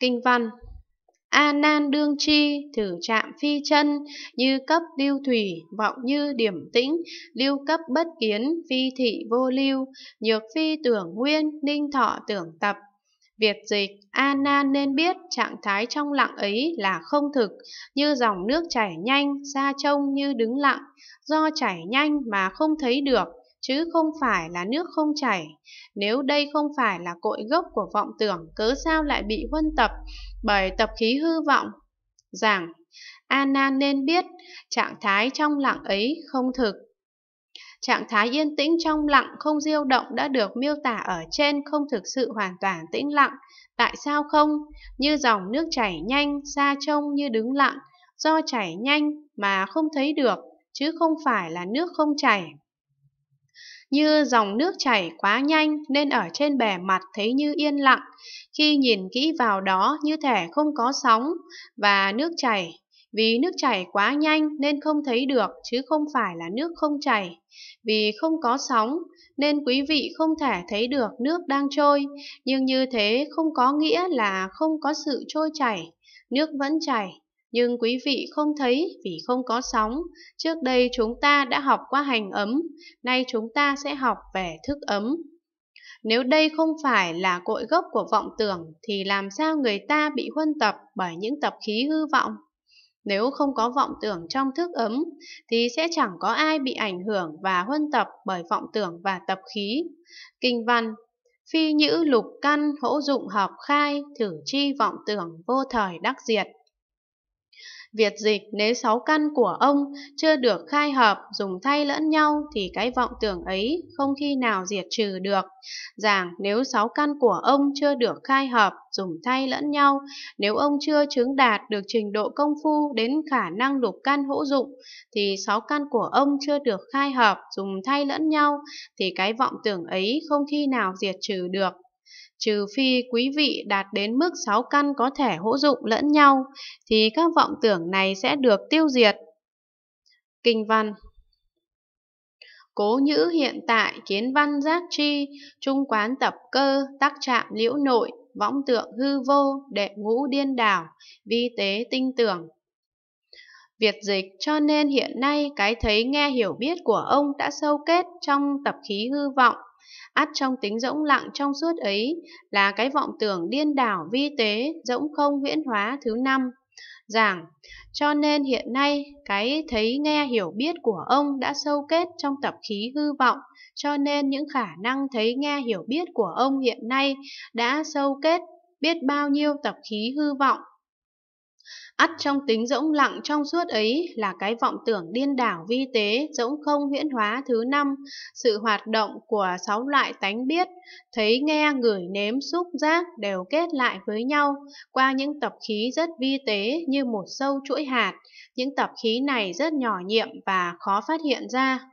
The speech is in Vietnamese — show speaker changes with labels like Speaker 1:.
Speaker 1: Kinh văn A nan đương chi, thử chạm phi chân, như cấp lưu thủy, vọng như điểm tĩnh, lưu cấp bất kiến, phi thị vô lưu, nhược phi tưởng nguyên, ninh thọ tưởng tập. Việt dịch, A nan nên biết trạng thái trong lặng ấy là không thực, như dòng nước chảy nhanh, xa trông như đứng lặng, do chảy nhanh mà không thấy được, chứ không phải là nước không chảy. Nếu đây không phải là cội gốc của vọng tưởng, cớ sao lại bị huân tập bởi tập khí hư vọng? Giảng, Anna nên biết trạng thái trong lặng ấy không thực. Trạng thái yên tĩnh trong lặng không diêu động đã được miêu tả ở trên không thực sự hoàn toàn tĩnh lặng. Tại sao không? Như dòng nước chảy nhanh, xa trông như đứng lặng, do chảy nhanh mà không thấy được, chứ không phải là nước không chảy. Như dòng nước chảy quá nhanh nên ở trên bề mặt thấy như yên lặng, khi nhìn kỹ vào đó như thể không có sóng và nước chảy. Vì nước chảy quá nhanh nên không thấy được chứ không phải là nước không chảy. Vì không có sóng nên quý vị không thể thấy được nước đang trôi, nhưng như thế không có nghĩa là không có sự trôi chảy, nước vẫn chảy nhưng quý vị không thấy vì không có sóng, trước đây chúng ta đã học qua hành ấm, nay chúng ta sẽ học về thức ấm. Nếu đây không phải là cội gốc của vọng tưởng thì làm sao người ta bị huân tập bởi những tập khí hư vọng? Nếu không có vọng tưởng trong thức ấm thì sẽ chẳng có ai bị ảnh hưởng và huân tập bởi vọng tưởng và tập khí. Kinh văn Phi nhữ lục căn hỗ dụng học khai, thử chi vọng tưởng vô thời đắc diệt. Việt dịch nếu sáu căn của ông chưa được khai hợp dùng thay lẫn nhau thì cái vọng tưởng ấy không khi nào diệt trừ được. Giảng nếu sáu căn của ông chưa được khai hợp dùng thay lẫn nhau, nếu ông chưa chứng đạt được trình độ công phu đến khả năng lục căn hữu dụng thì sáu căn của ông chưa được khai hợp dùng thay lẫn nhau thì cái vọng tưởng ấy không khi nào diệt trừ được. Trừ phi quý vị đạt đến mức 6 căn có thể hỗ dụng lẫn nhau, thì các vọng tưởng này sẽ được tiêu diệt. Kinh văn Cố nhữ hiện tại kiến văn giác chi trung quán tập cơ, tác trạm liễu nội, võng tượng hư vô, đệ ngũ điên đảo, vi tế tinh tưởng, Việt dịch cho nên hiện nay cái thấy nghe hiểu biết của ông đã sâu kết trong tập khí hư vọng, ắt trong tính rỗng lặng trong suốt ấy là cái vọng tưởng điên đảo vi tế rỗng không viễn hóa thứ năm giảng cho nên hiện nay cái thấy nghe hiểu biết của ông đã sâu kết trong tập khí hư vọng cho nên những khả năng thấy nghe hiểu biết của ông hiện nay đã sâu kết biết bao nhiêu tập khí hư vọng ắt trong tính rỗng lặng trong suốt ấy là cái vọng tưởng điên đảo vi tế rỗng không huyễn hóa thứ năm sự hoạt động của sáu loại tánh biết thấy nghe ngửi nếm xúc giác đều kết lại với nhau qua những tập khí rất vi tế như một sâu chuỗi hạt những tập khí này rất nhỏ nhiệm và khó phát hiện ra